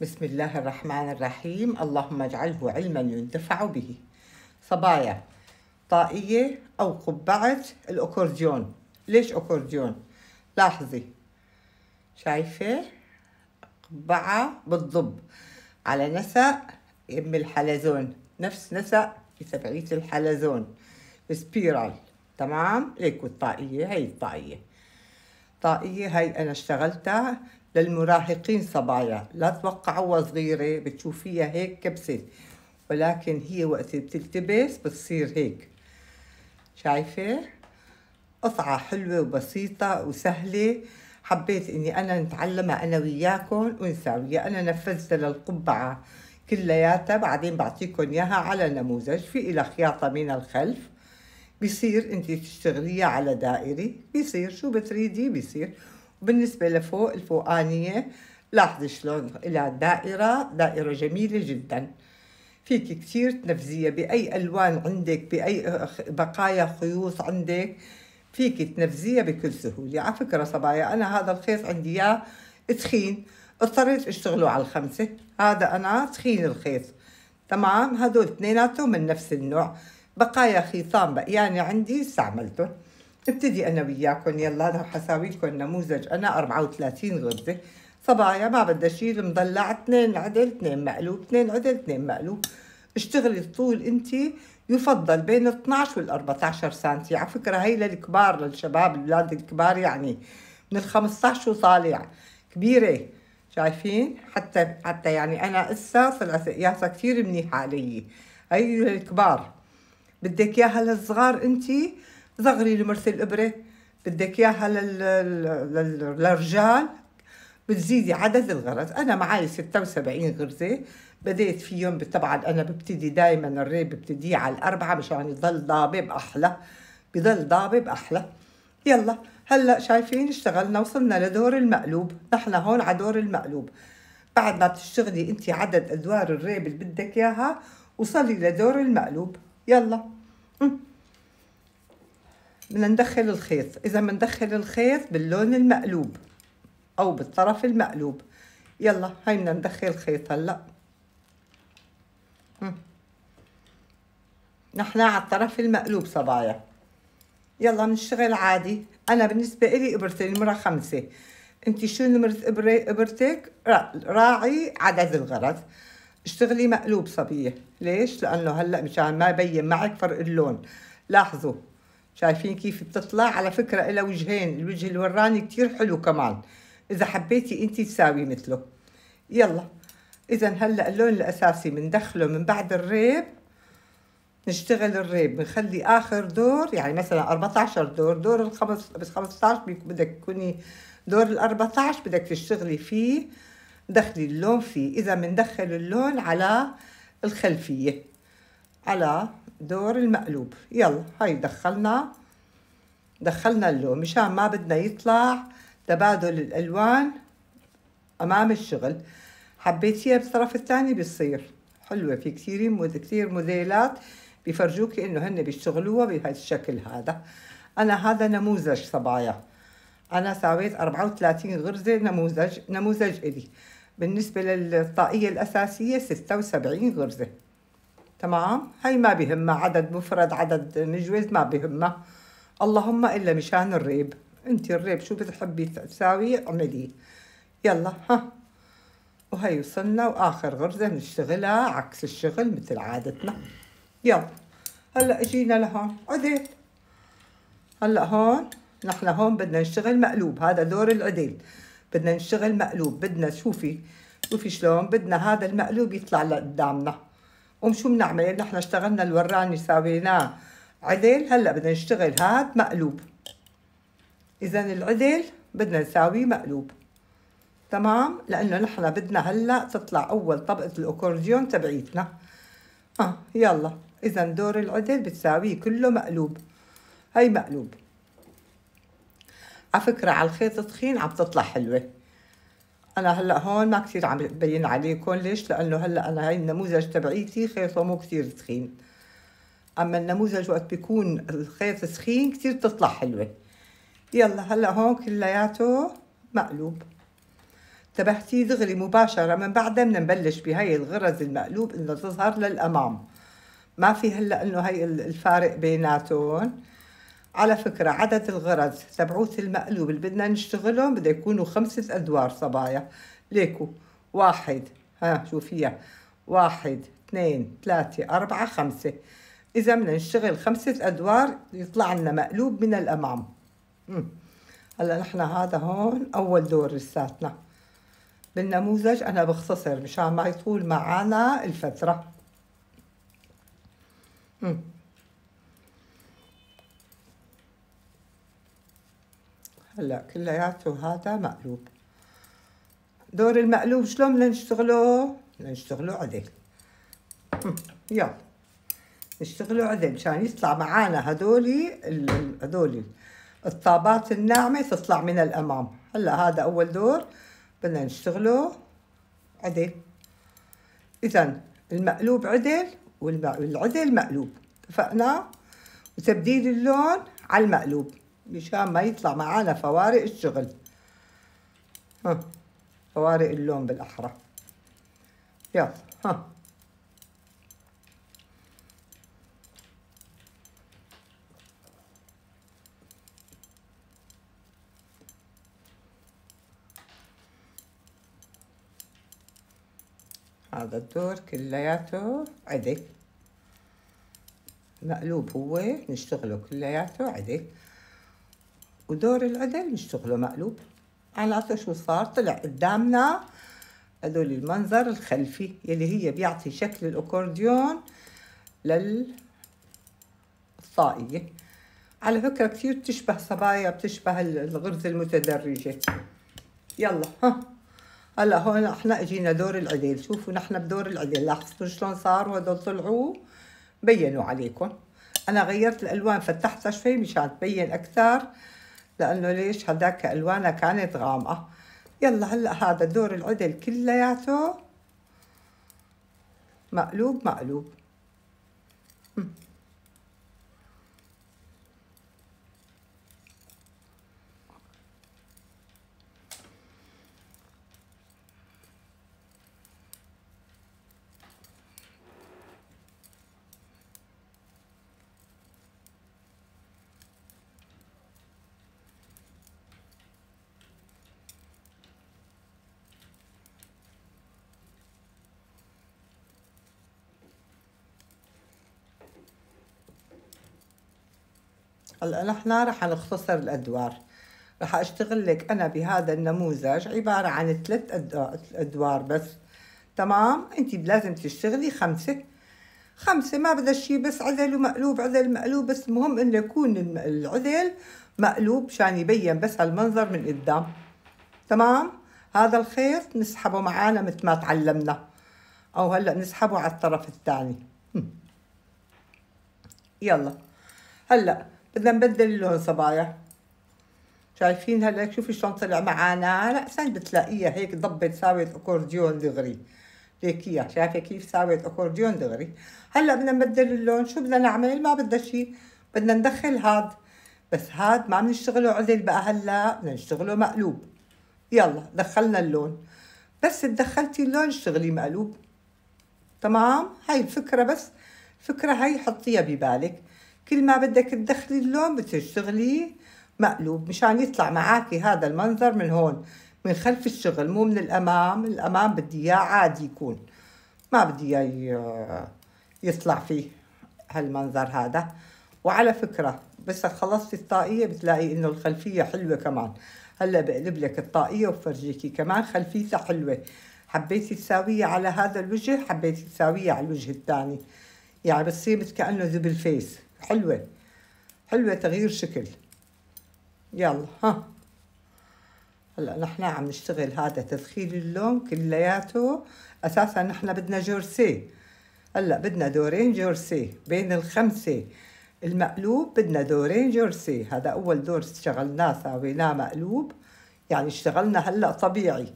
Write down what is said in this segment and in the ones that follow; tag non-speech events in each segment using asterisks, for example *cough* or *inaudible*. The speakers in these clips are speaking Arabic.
بسم الله الرحمن الرحيم اللهم اجعله علما ينتفع به صبايا طاقية أو قبعة الأكورديون ليش أكورديون؟ لاحظي شايفة قبعة بالضب على نسق يم الحلزون نفس نسق تبعية الحلزون سبيرال تمام ليكو الطاقية هاي الطاقية طاقية هاي أنا اشتغلتها للمراهقين صبايا لا تتوقعوها صغيرة بتشوفيها هيك كبسة ولكن هي وقت بتلتبس بتصير هيك شايفة قطعة حلوة وبسيطة وسهلة حبيت اني انا نتعلمها انا وياكم ونساويها انا نفذتها للقبعة كلياتها بعدين بعطيكم اياها على نموذج في إلى خياطة من الخلف بيصير انت تشتغليها على دائري بيصير شو بتريدي بيصير بالنسبة لفوق الفوقانية لاحظي شلون إلى دائرة دائرة جميلة جدا فيك كتير تنفذيها بأي ألوان عندك بأي بقايا خيوط عندك فيك تنفذيها بكل سهولة على فكرة صبايا أنا هذا الخيط عندي إياه تخين اضطريت اشتغله على الخمسة هذا أنا تخين الخيط تمام هدول اثنيناتهم من نفس النوع بقايا خيطان بقيانة يعني عندي استعملتهم نبتدي انا وياكم يلا انا اساوي لكم نموذج انا 34 غرزه صبايا ما بدها شيء مضلع اثنين عدل اثنين مقلوب اثنين عدل اثنين مقلوب اشتغلي الطول انت يفضل بين 12 وال 14 سم على فكره هي للكبار للشباب الاولاد الكبار يعني من ال 15 وطالع كبيره شايفين حتى حتى يعني انا اسا طلعت قياسها كثير منيحه علي هي للكبار بدك اياها للصغار انتي صغري لمرسي الابره بدك اياها للرجال بتزيدي عدد الغرز انا معي 76 غرزه بديت فيهم طبعا انا ببتدي دائما الري ببتديه على الاربعه مشان يضل ضابب احلى بضل ضابب احلى يلا هلا شايفين اشتغلنا وصلنا لدور المقلوب نحن هون على دور المقلوب بعد ما بتشتغلي انت عدد ادوار الريب اللي بدك اياها وصلي لدور المقلوب يلا م. بدنا ندخل الخيط اذا بندخل الخيط باللون المقلوب او بالطرف المقلوب يلا هاي بدنا ندخل خيط هلا نحن على الطرف المقلوب صبايا يلا بنشتغل عادي انا بالنسبه لي ابرتي نمره خمسة انت شو نمره ابرتك راعي عدد الغرز اشتغلي مقلوب صبيه ليش لانه هلا مشان ما يبين معك فرق اللون لاحظوا شايفين كيف بتطلع على فكرة إلى وجهين الوجه الوراني كتير حلو كمان إذا حبيتي أنت تساوي مثله يلا إذا هلأ اللون الأساسي بندخله من بعد الريب نشتغل الريب بنخلي آخر دور يعني مثلا 14 دور دور الخمس بس 15 بدك تكوني دور ال 14 بدك تشتغلي فيه دخلي اللون فيه إذا بندخل اللون على الخلفية على دور المقلوب يلا هاي دخلنا دخلنا اللون مشان ما بدنا يطلع تبادل الألوان أمام الشغل حبيتيها بالطرف الثاني بيصير حلوة في كثير مود كثير موديلات بيفرجوك إنه هن بيشتغلوها بهذا الشكل هذا أنا هذا نموذج صبايا أنا ساويت 34 غرزة نموذج نموذج إلي بالنسبة للطاقية الأساسية 76 غرزة تمام هي ما بهمها عدد مفرد عدد نجوز ما بهمها اللهم الا مشان الريب انت الريب شو بتحبي تساوي اعملي يلا ها وهي وصلنا واخر غرزه نشتغلها عكس الشغل مثل عادتنا يلا هلا اجينا لهون عديت هلا هون نحن هون بدنا نشتغل مقلوب هذا دور العديل بدنا نشتغل مقلوب بدنا شوفي شوفي شلون بدنا هذا المقلوب يطلع لقدامنا قوم شو بنعمل؟ نحن اشتغلنا الوراني ساويناه عدل هلا بدنا نشتغل هاد مقلوب اذا العدل بدنا نساويه مقلوب تمام لانه نحن بدنا هلا تطلع اول طبقه الاكورديون تبعيتنا اه يلا اذا دور العدل بتساويه كله مقلوب هي مقلوب على فكره على الخيط التخين عم تطلع حلوه انا هلا هون ما كثير عم ببين عليكم ليش لانه هلا انا هاي النموذج تبعيتي خيطه مو كثير تخين اما النموذج وقت بيكون الخيط سخين كثير بتطلع حلوه يلا هلا هون كلياته مقلوب تبعتيه دغري مباشره من بعدها بدنا نبلش بهاي الغرز المقلوب انه تظهر للامام ما في هلا انه هاي الفارق بيناتهم على فكرة عدد الغرز تبعوث المقلوب اللي بدنا نشتغلهم بده يكونوا خمسة أدوار صبايا ليكو واحد ها شوفيها واحد اثنين ثلاثة أربعة خمسة إذا بدنا نشتغل خمسة أدوار يطلع لنا مقلوب من الأمام هلا نحن هذا هون أول دور لساتنا بالنموذج أنا بختصر مشان ما يطول معانا الفترة مم. هلا كلياته هذا مقلوب دور المقلوب شلون بدنا نشتغله؟ بدنا نشتغله عدل *laughs* يلا نشتغله عدل مشان يطلع معانا هدولي هدولي الطابات الناعمة تطلع من الأمام هلا هذا أول دور بدنا نشتغله عدل إذا المقلوب عدل والعدل مقلوب اتفقنا وتبديل اللون على المقلوب مشان ما يطلع معانا فوارق الشغل ها فوارق اللون بالاحرى يلا ها هذا الدور كلياته عدل مقلوب هو نشتغله كلياته عدل ودور العدل يشتغلوا مقلوب معناته شو صار طلع قدامنا هدول المنظر الخلفي يلي هي بيعطي شكل الاكورديون للطائية على فكرة كتير بتشبه صبايا بتشبه الغرزة المتدرجة يلا ها هلا هون احنا اجينا دور العدل شوفوا نحن بدور العدل لاحظتوا شلون صار وهدول طلعوا بينوا عليكم انا غيرت الالوان فتحتها شوي مشان تبين اكثر لأنه ليش هداك ألوانها كانت غامقة يلا هلأ هذا دور العدل كلياته مقلوب مقلوب هلا نحن رح نختصر الادوار رح اشتغل لك انا بهذا النموذج عباره عن ثلاث ادوار بس تمام انت لازم تشتغلي خمسه خمسة ما بدها شي بس عذل ومقلوب عذل مقلوب بس المهم انه يكون العذل مقلوب مشان يبين بس هالمنظر من قدام تمام هذا الخيط نسحبه معانا مثل ما تعلمنا او هلا نسحبه على الطرف الثاني يلا هلا بدنا نبدل اللون صبايا شايفين هلا شوفي شلون طلع معانا لا سهل بتلاقيها هيك ضبت ساوية اكورديون دغري ليك يا شايفه كيف ساوية اكورديون دغري هلا بدنا نبدل اللون شو بدنا نعمل ما بدنا شيء بدنا ندخل هاد بس هاد ما بنشتغله عزل عدل بقى هلا بدنا نشتغله مقلوب يلا دخلنا اللون بس تدخلتي اللون اشتغلي مقلوب تمام هاي الفكره بس الفكره هاي حطيها ببالك كل ما بدك تدخلي اللون بتشتغلي مقلوب مشان يطلع معاكي هذا المنظر من هون من خلف الشغل مو من الامام الامام بدي اياه عادي يكون ما بدي اياه يطلع فيه هالمنظر هذا وعلى فكرة بس خلصت الطاقية بتلاقي انه الخلفية حلوة كمان هلا بقلب لك الطاقية وفرجيكي كمان خلفيتها حلوة حبيتي تساويها على هذا الوجه حبيتي تساويها على الوجه الثاني يعني بتصير كأنه ذبل فيس حلوة حلوة تغيير شكل يلا ها هلا نحن عم نشتغل هذا تدخيل اللون كلياته اساسا نحن بدنا جورسي هلا بدنا دورين جورسي بين الخمسه المقلوب بدنا دورين جورسي هذا اول دور اشتغلناه سويناه مقلوب يعني اشتغلنا هلا طبيعي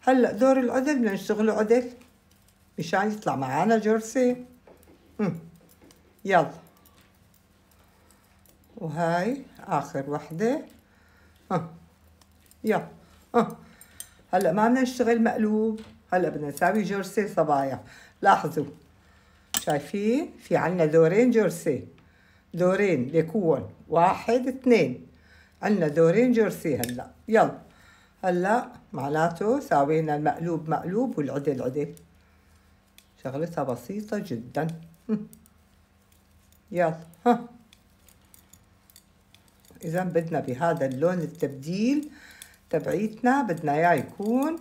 هلا دور العدل بدنا نشتغله عدل مشان يطلع معانا جورسي يلا وهاي اخر وحده ها يا ها هلا ما بدنا نشتغل مقلوب هلا بدنا نساوي جورسي صبايا لاحظوا شايفين في عنا دورين جورسي دورين ليكون واحد اثنين عنا دورين جورسي هلا يلا هلا معناته ساوينا المقلوب مقلوب والعدل عدل شغلتها بسيطة جدا *laughs* يلا ها إذا بدنا بهذا اللون التبديل تبعيتنا بدنا إياه يكون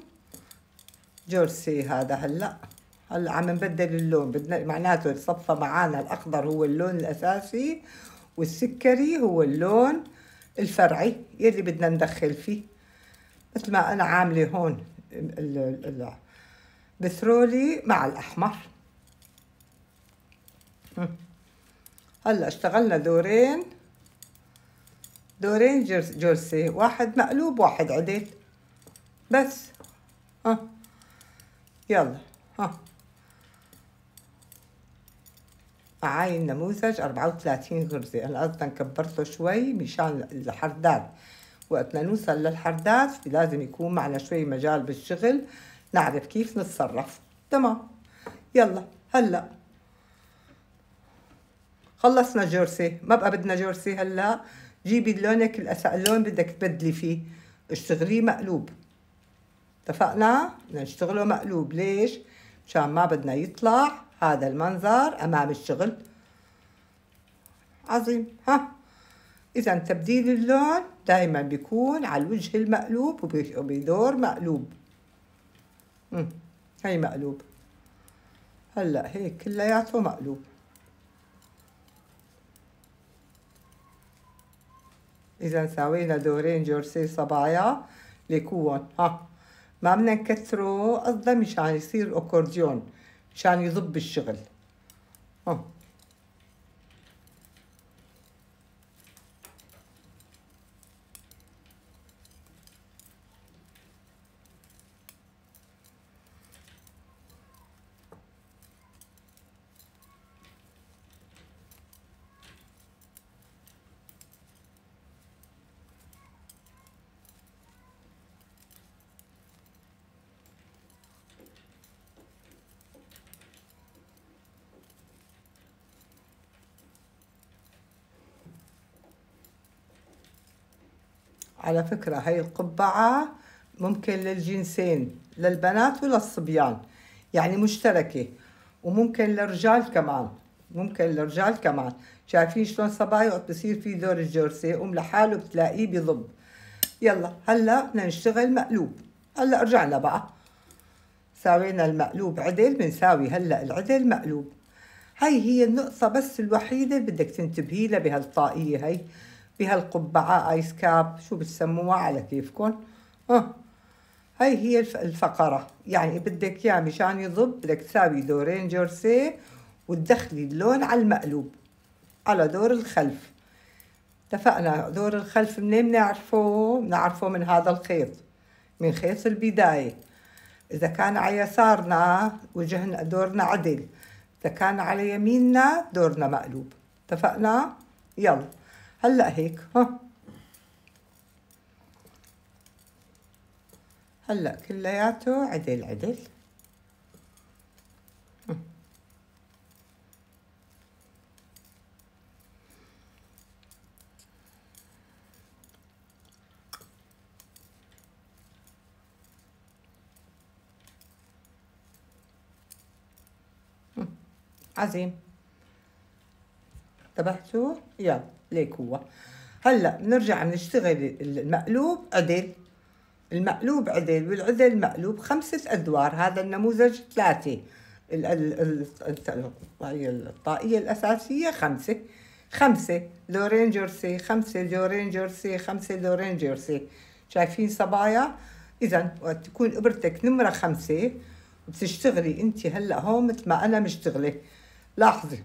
جورسي هذا هلأ هلا عم نبدل اللون بدنا معناته صفى معانا الأخضر هو اللون الأساسي والسكري هو اللون الفرعي يلي بدنا ندخل فيه مثل ما أنا عاملة هون بثرولي مع الأحمر هلا اشتغلنا دورين دورين جرسي واحد مقلوب واحد عدل بس ها يلا ها معاي النموذج أربعة وثلاثين غرزة أنا قصدا كبرته شوي مشان الحرداد وقت نوصل للحرداد لازم يكون معنا شوي مجال بالشغل نعرف كيف نتصرف تمام يلا هلأ خلصنا جرسي ما بقى بدنا جرسي هلأ جيبي لونك اللون بدك تبدلي فيه اشتغليه مقلوب اتفقنا؟ بدنا نشتغله مقلوب ليش؟ مشان ما بدنا يطلع هذا المنظر أمام الشغل عظيم ها إذا تبديل اللون دائما بيكون على الوجه المقلوب وبيدور مقلوب مم. هي مقلوب هلا هيك كلياته مقلوب إذا سوينا دورين جورسي صبايا لكون ها ما بدنا نكثره قصدا مشان يصير أكورديون مشان يضب الشغل ها على فكرة هاي القبعة ممكن للجنسين للبنات وللصبيان يعني مشتركة وممكن للرجال كمان ممكن للرجال كمان شايفين شلون صبايا وقت بصير في دور الجورسي يقوم لحاله بتلاقيه بضب يلا هلا بدنا نشتغل مقلوب هلا رجعنا بقى ساوينا المقلوب عدل بنساوي هلا العدل مقلوب هاي هي النقطة بس الوحيدة اللي بدك تنتبهي لها بهالطاقية هي في هالقبعة ايس كاب شو بتسموها على كيفكن اه هاي هي الفقرة يعني بدك يا مشان يضب بدك تساوي دورين جورسي وتدخلي اللون على المقلوب على دور الخلف اتفقنا دور الخلف منين بنعرفه بنعرفه من هذا الخيط من خيط البداية إذا كان على يسارنا وجهنا دورنا عدل إذا كان على يميننا دورنا مقلوب اتفقنا يلا هلا هيك ها هلا كلياته عدل عدل عظيم تبعته يلا ليك هو هلا بنرجع بنشتغل المقلوب عدل المقلوب عدل والعدل مقلوب خمسة أدوار هذا النموذج ثلاثة الطاقية الأساسية خمسة خمسة لورين جيرسي خمسة لورين جيرسي خمسة لورين جيرسي شايفين صبايا إذا وقت تكون إبرتك نمرة خمسة بتشتغلي أنت هلأ هون مثل ما أنا مشتغلة لاحظي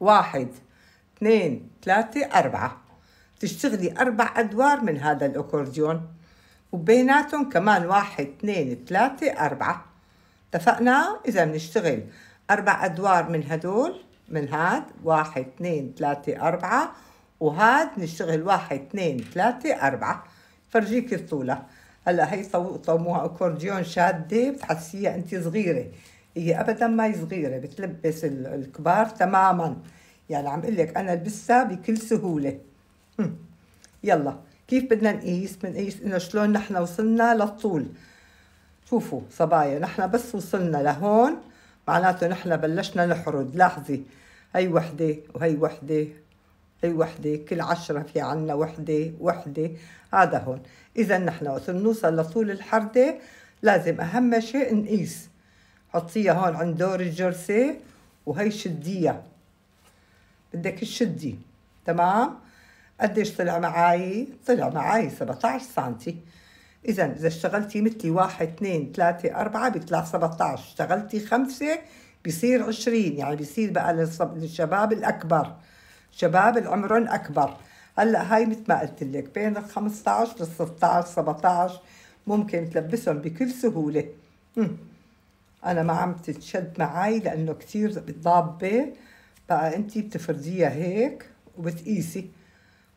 واحد اثنين ثلاثة أربعة تشتغلي أربع أدوار من هذا الأكورديون وبيناتهم كمان واحد اثنين ثلاثة أربعة اتفقنا إذا بنشتغل أربع أدوار من هدول من هاد واحد اثنين ثلاثة أربعة وهاد نشتغل واحد اثنين ثلاثة أربعة فرجيكي الطولة هلا هي طموها أكورديون شادة بتحسيها أنت صغيرة هي أبدا ما هي صغيرة بتلبس الكبار تماما يعني عم اقول لك انا لبسها بكل سهوله يلا كيف بدنا نقيس بنقيس انه شلون نحن وصلنا للطول شوفوا صبايا نحن بس وصلنا لهون معناته نحن بلشنا نحرد لاحظي هي وحده وهي وحده هي وحده كل عشرة في عنا وحده وحده هذا هون اذا نحن وقت نوصل لطول الحردة لازم اهم شيء نقيس حطيها هون عند دور الجرسه وهي شديها بدك تشدي تمام قديش طلع معي طلع معي 17 سنتي إذا إذا اشتغلتي مثلي 1 2 3 4 بيطلع 17 اشتغلتي 5 بيصير 20 يعني بيصير بقى للشباب الأكبر شباب عمرهم أكبر هلا هاي مثل ما قلت لك بين ال 15 لل 16 17 ممكن تلبسهم بكل سهولة أنا ما عم تتشد معي لأنه كثير ضابة بقى آه، انت بتفرديها هيك وبتقيسي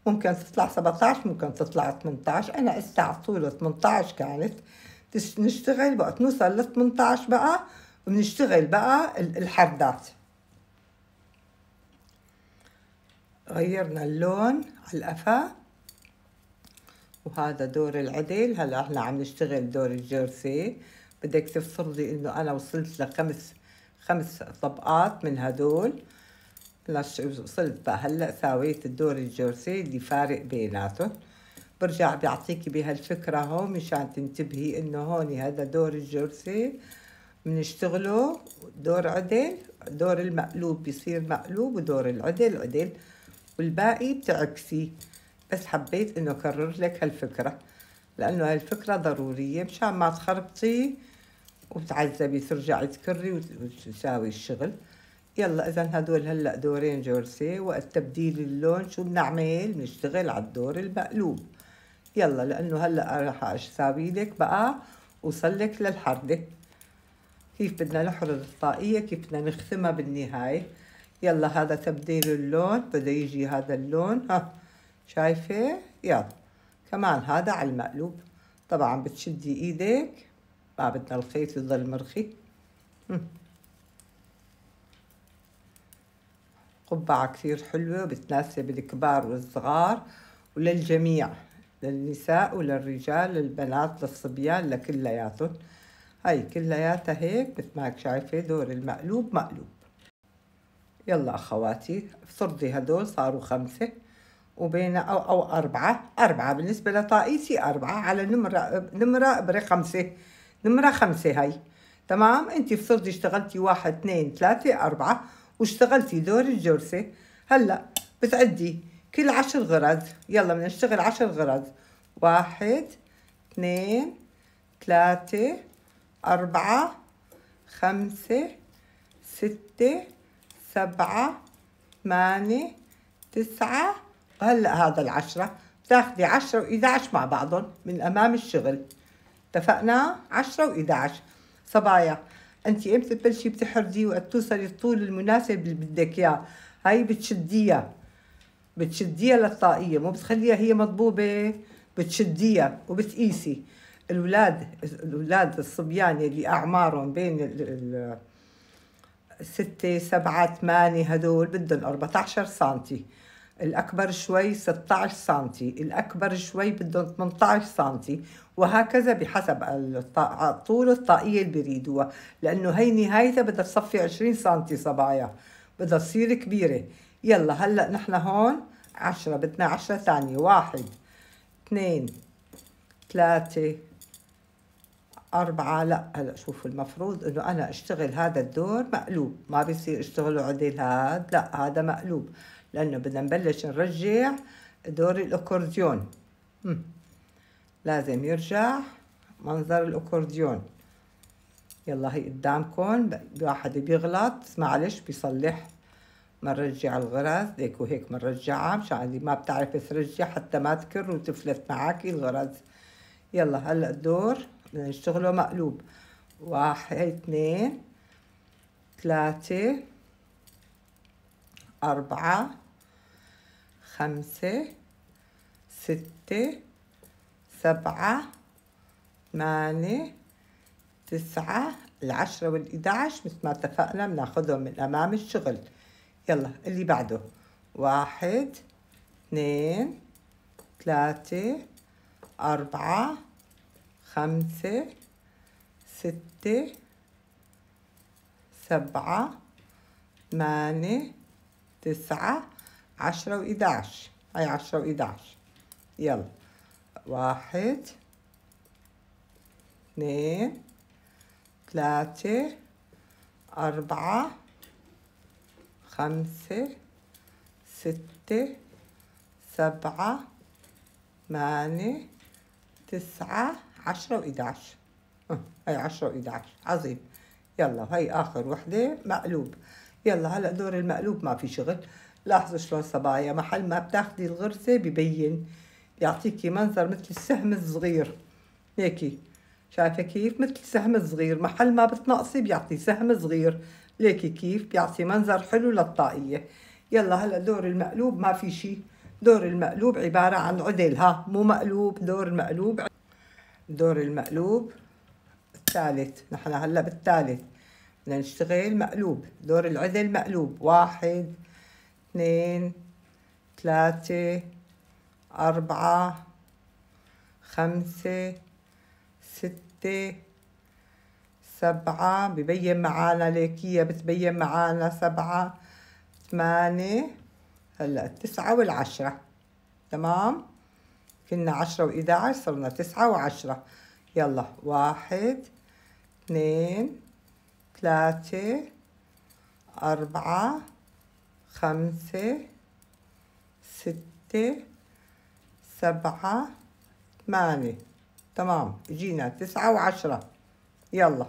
ممكن تطلع 17 ممكن تطلع 18 انا قست على طول 18 كانت نشتغل بقى نوصل ل 18 بقى وبنشتغل بقى الحردات غيرنا اللون على القفا وهذا دور العدل هلا احنا عم نشتغل دور الجيرسي بدك تفترضي انه انا وصلت لخمس خمس طبقات من هدول هلاش وصلت بقى هلا ساويت الدور الجورسي اللي فارق بيناتهم برجع بيعطيكي بهالفكره هون مشان تنتبهي انه هون هذا دور الجورسي بنشتغله دور عدل دور المقلوب بيصير مقلوب ودور العدل عدل والباقي بتعكسي بس حبيت انه اكرر لك هالفكره لانه هالفكره ضروريه مشان ما تخربطي وتعذبي ترجعي تكري وتساوي الشغل يلا اذا هدول هلا دورين جورسي وقت تبديل اللون شو بنعمل بنشتغل على الدور المقلوب يلا لانه هلا راح اساوي لك بقى وصل لك للحرده كيف بدنا نحرض الطاقيه كيف بدنا نختمها بالنهايه يلا هذا تبديل اللون بده يجي هذا اللون ها شايفه يلا كمان هذا على المقلوب طبعا بتشدي ايدك ما بدنا الخيط يضل مرخي قبعة كثير حلوة بتناسب الكبار والصغار وللجميع للنساء وللرجال للبنات للصبيان لكلياتهم هاي كلياتها هيك مثل ما شايفة دور المقلوب مقلوب يلا أخواتي فرضي هدول صاروا خمسة وبين أو, أو أربعة أربعة بالنسبة لطائيسي أربعة على نمرة نمرة إبرة خمسة نمرة خمسة هاي تمام أنت فرضي اشتغلتي واحد اثنين ثلاثة أربعة واشتغلتي دور الجرثة هلا بتعدي كل عشر غرز يلا بدنا نشتغل عشر غرز واحد اثنين ثلاثة أربعة خمسة ستة سبعة ثمانية تسعة وهلا هذا العشرة بتاخدي عشرة وإدعش مع بعضهم من أمام الشغل اتفقنا عشرة وإدعش صبايا انت امتى تبلشي بتحردي وقت توصلي الطول المناسب اللي بدك اياه هاي بتشديها بتشديها للطاقيه مو بتخليها هي مضبوبه بتشديها وبتقيسي الاولاد الاولاد الصبيان اللي اعمارهم بين ال ستة سبعة ثمانية هدول بدهم 14 سنتي الأكبر شوي 16 سم الأكبر شوي بدهم 18 سم وهكذا بحسب الطول الطاقية اللي بيريدوها لأنه هي نهايتها بدها تصفي 20 سم صبايا بدها تصير كبيرة يلا هلأ نحن هون 10 بدنا 10 ثانية واحد اثنين ثلاثة أربعة لا هلا شوفوا المفروض إنه أنا أشتغل هذا الدور مقلوب ما بيصير أشتغله عدل هاد لا هذا مقلوب لأنه بدنا نبلش نرجع دور الأكورديون لازم يرجع منظر الأكورديون يلا هي قدامكم واحد بيغلط معلش بيصلح بنرجع الغرز هيك وهيك بنرجعها مشان اللي ما بتعرف ترجع حتى ما تكر وتفلت معك الغرز يلا هلا الدور بدنا نشتغله مقلوب واحد اثنين ثلاثة أربعة خمسة ستة سبعة ثمانية تسعة العشرة والإحدى مثل ما اتفقنا بناخدهم من أمام الشغل يلا اللي بعده واحد اثنين ثلاثة أربعة خمسة ستة سبعة ثمانية تسعة عشرة وإداعش هاي عشرة وإداعش يلا واحد اثنين ثلاثة أربعة خمسة ستة سبعة ثمانية تسعة عشرة وإداعش أه، هاي عشرة وإداعش عظيم يلا هاي آخر وحدة مقلوب يلا هلأ دور المقلوب ما في شغل لاحظوا شلون صبايا محل ما بتاخدي الغرزة ببين بيعطيكي منظر مثل السهم الصغير هيك شايفة كيف مثل السهم الصغير محل ما بتنقصي بيعطي سهم صغير ليكي كيف بيعطي منظر حلو للطاقية يلا هلا دور المقلوب ما في شي دور المقلوب عبارة عن عدل ها مو مقلوب دور المقلوب دور المقلوب الثالث نحن هلا بالثالث بدنا نشتغل مقلوب دور العدل مقلوب واحد اثنين ثلاثة أربعة خمسة ستة سبعة ببين معانا ليكية بتبين معانا سبعة ثمانية هلا التسعة والعشرة تمام كنا عشرة وإذا عشر صرنا تسعة وعشرة يلا واحد اثنين ثلاثة أربعة خمسة ستة سبعة ثمانية تمام اجينا تسعة وعشرة يلا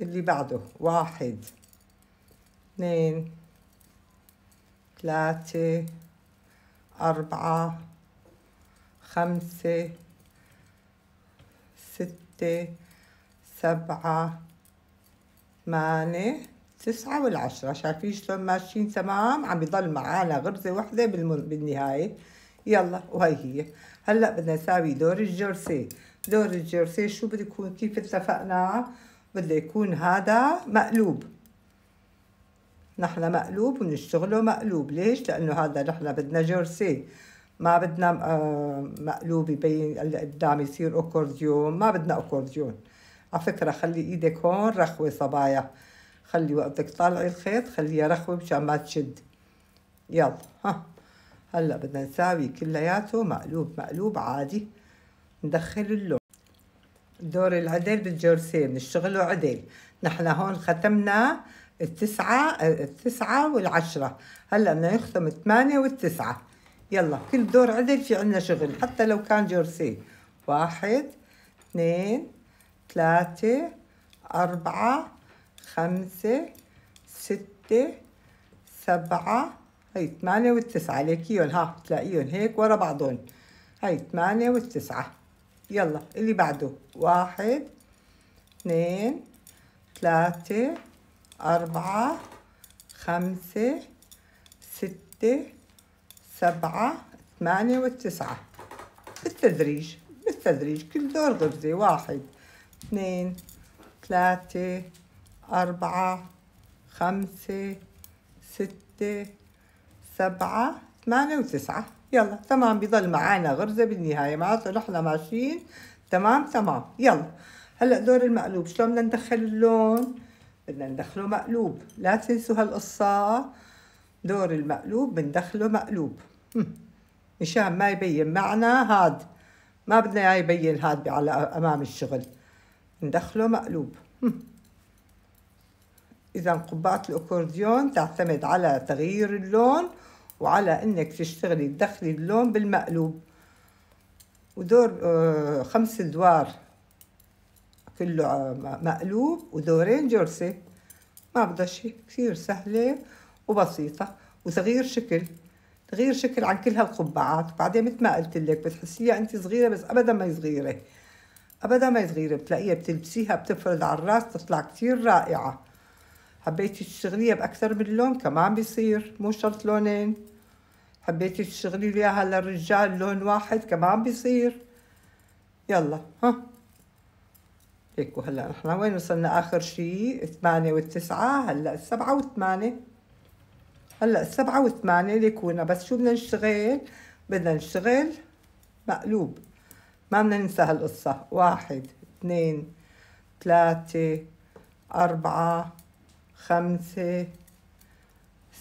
اللي بعده واحد اثنين ثلاثة أربعة خمسة ستة سبعة ثمانية تسعة والعشرة شايفين شلون ماشيين تمام عم يضل معانا غرزة واحدة بالنهاية يلا وهي هي هلا بدنا نساوي دور الجرسي دور الجرسي شو بده يكون كيف اتفقنا بده يكون هذا مقلوب نحن مقلوب ونشتغله مقلوب ليش لانه هذا نحن بدنا جرسي ما بدنا آه، مقلوب يبين قدام يصير اكورديون ما بدنا اكورديون على فكره خلي ايدك هون رخوه صبايا خلي وقتك طالعي الخيط خليها رخوة مشان ما تشد يلا ها هلا بدنا نساوي كلياته مقلوب مقلوب عادي ندخل اللون دور العدل بالجورسية بنشتغله عدل نحن هون ختمنا التسعة التسعة والعشرة هلا بدنا نختم الثمانية والتسعة يلا كل دور عدل في عنا شغل حتى لو كان جورسي واحد اثنين ثلاثة أربعة خمسة ستة سبعة هي ثمانية والتسعة ليكيهم ها تلاقيهم هيك ورا بعضهم هي ثمانية والتسعة يلا اللي بعده واحد اثنين ثلاثة أربعة خمسة ستة سبعة ثمانية والتسعة بالتدريج بالتدريج كل دور غرزة واحد اثنين ثلاثة أربعة خمسة ستة سبعة ثمانية وتسعة يلا تمام بضل معانا غرزة بالنهاية معناته نحن ماشيين تمام تمام يلا هلا دور المقلوب شلون بدنا ندخل اللون بدنا ندخله مقلوب لا تنسوا هالقصة دور المقلوب بندخله مقلوب مشان ما يبين معنا هاد ما بدنا اياه يبين هاد على امام الشغل ندخله مقلوب إذا قبعة الأكورديون تعتمد على تغيير اللون وعلى إنك تشتغلي تدخلي اللون بالمقلوب ودور آه، خمس أدوار كله آه، مقلوب ودورين جرسي ما بدها شي كثير سهلة وبسيطة وتغيير شكل تغيير شكل عن كل هالقبعات بعدين مثل ما قلت لك بتحسيها انت صغيرة بس ابدا ما صغيرة ابدا ما صغيرة بتلاقيها بتلبسيها بتفرد على الراس تطلع كتير رائعة حبيتي تشتغليها باكثر من لون كمان بيصير مو شرط لونين حبيتي تشتغلي اياها للرجال لون واحد كمان بيصير يلا ها هيك وهلا نحن وين وصلنا اخر شيء ثمانية والتسعة هلا السبعة وثمانية هلا السبعة وثمانية ليكونا بس شو بدنا نشتغل بدنا نشتغل مقلوب ما بدنا ننسى هالقصة واحد اثنين ثلاثة أربعة خمسة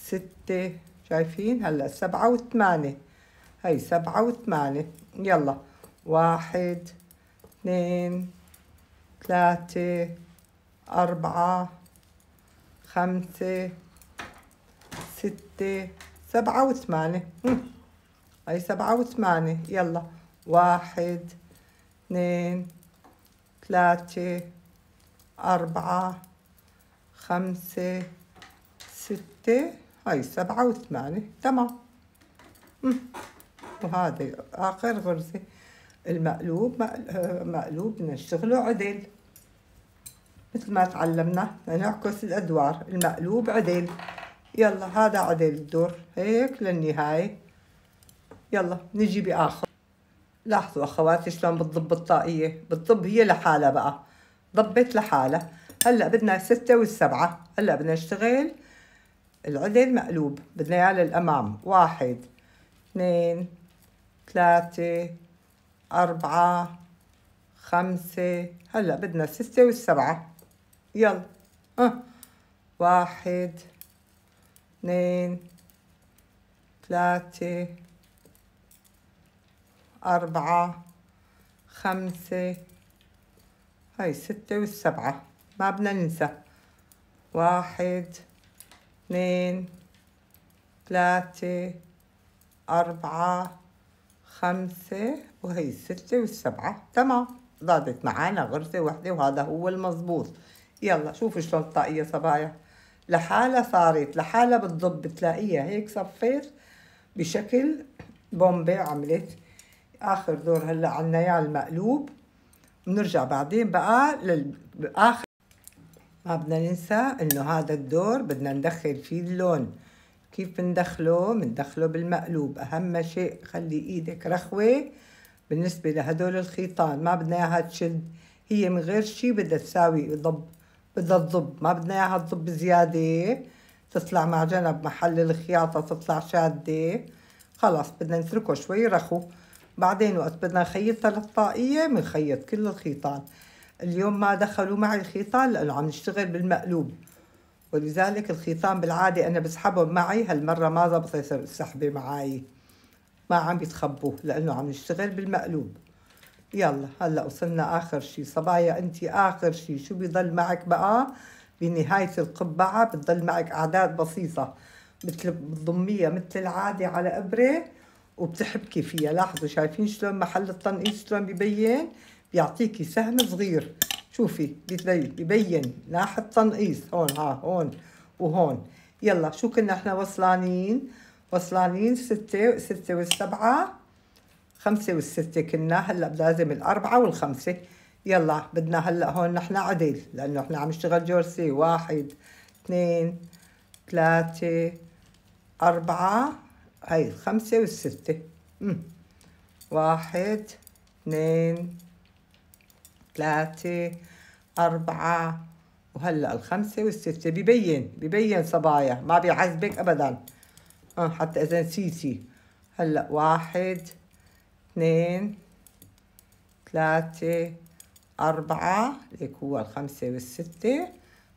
ستة شايفين هلا سبعة وثمانية هي سبعة وثمانية يلا واحد اثنين ثلاثة أربعة خمسة ستة سبعة وثمانية هي سبعة وثمانية يلا واحد اثنين ثلاثة أربعة خمسة ستة هاي سبعة وثمانية تمام وهذا آخر غرزة المقلوب مقلوب نشتغله عدل مثل ما تعلمنا نعكس الأدوار المقلوب عدل يلا هذا عدل الدور هيك للنهاية يلا نجي بآخر لاحظوا أخواتي شلون بتضب الطاقية بتضب هي لحالها بقى ضبت لحالها هلا بدنا الستة والسبعة هلا بدنا نشتغل العدد مقلوب بدنا اياه للامام واحد اثنين ثلاثة أربعة خمسة هلا بدنا الستة والسبعة يلا أه. واحد اثنين ثلاثة أربعة خمسة هاي ستة والسبعة ما بدنا ننسى واحد اثنين ثلاثة أربعة خمسة وهي الستة والسبعة تمام ضادت معانا غرزة واحدة وهذا هو المظبوط يلا شوفوا شلون الطاقية صبايا لحالها صارت لحالها بتضب بتلاقيها هيك صفيت بشكل بومبي عملت آخر دور هلا عنا يا المقلوب بنرجع بعدين بقى لآخر ما بدنا ننسى انه هذا الدور بدنا ندخل فيه اللون كيف بندخله بندخله بالمقلوب اهم شيء خلي ايدك رخوه بالنسبه لهدول الخيطان ما بدنا اياها تشد هي من غير شيء بدها تساوي ضب بدها تضب ما بدنا اياها تضب زياده تطلع مع جنب محل الخياطه تطلع شاده خلاص بدنا نتركه شوي رخو بعدين وقت بدنا نخيطها للطاقية بنخيط كل الخيطان اليوم ما دخلوا معي الخيطان لأنه عم نشتغل بالمقلوب ولذلك الخيطان بالعادة أنا بسحبهم معي هالمرة ما زبطت السحبة معي ما عم يتخبوا لأنه عم نشتغل بالمقلوب يلا هلا وصلنا آخر شي صبايا أنت آخر شي شو بيضل معك بقى بنهاية القبعة بتضل معك أعداد بسيطة مثل بتضميها مثل العادة على إبرة وبتحبكي فيها لاحظوا شايفين شلون محل التنقيط شلون ببين بيعطيكي سهم صغير شوفي ببين لاحظ تنقيص هون ها هون وهون يلا شو كنا احنا وصلانين وصلانين ستة ستة والسبعة خمسة والستة كنا هلا لازم الأربعة والخمسة يلا بدنا هلا هون نحن عدل لأنه احنا عم نشتغل جورسي واحد اثنين ثلاثة أربعة هاي الخمسة والستة أمم. واحد اثنين ثلاثة أربعة وهلأ الخمسة والستة ببين ببين صبايا ما بيعذبك أبدا آه حتى إذا نسيتي هلأ واحد اثنين ثلاثة أربعة ليك هو الخمسة والستة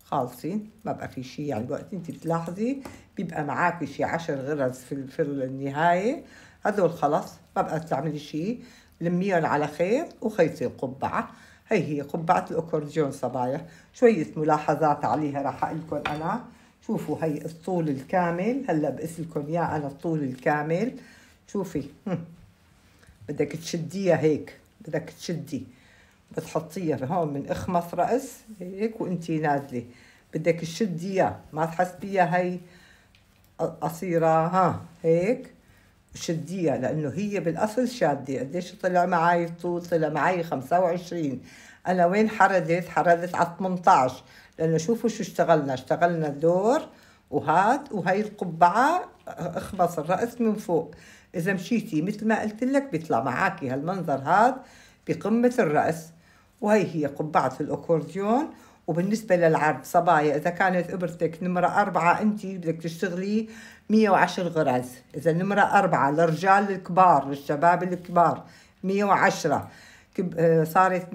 خالصين ما بقى في شي يعني وقت انت بتلاحظي بيبقى معك شي عشر غرز في في النهاية هذول خلص ما بقى تعملي شي لميهم على خيط وخيطي القبعة هي هي قبعة الأكورديون صبايا شوية ملاحظات عليها راح أقلكم أنا شوفوا هي الطول الكامل هلا بقيس لكم اياه انا الطول الكامل شوفي بدك تشديها هيك بدك تشدي بتحطيها هون من اخمص راس هيك وانتي نازله بدك تشديها ما تحسبيها هي قصيره ها هيك شديها لانه هي بالاصل شاده قديش طلع معي الطول طلع معي 25 انا وين حردت حردت على 18 لانه شوفوا شو اشتغلنا اشتغلنا الدور وهاد وهي القبعه اخبص الراس من فوق اذا مشيتي مثل ما قلت لك بيطلع معاكي هالمنظر هاد بقمه الراس وهي هي قبعه الاكورديون وبالنسبة للعرض صبايا إذا كانت إبرتك نمرة أربعة أنت بدك تشتغلي 110 غرز إذا نمرة أربعة للرجال الكبار للشباب الكبار 110 آه، صارت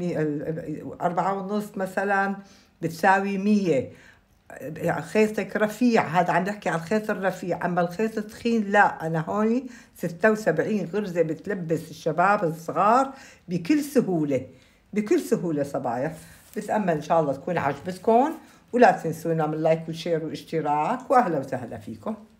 أربعة ونص مثلا بتساوي 100 يعني خيطك رفيع هذا عم نحكي عن الخيط الرفيع أما الخيط التخين لا أنا هون 76 غرزة بتلبس الشباب الصغار بكل سهولة بكل سهولة صبايا بتأمل إن شاء الله تكون عجبتكم ولا تنسونا من لايك وشير واشتراك وأهلا وسهلا فيكم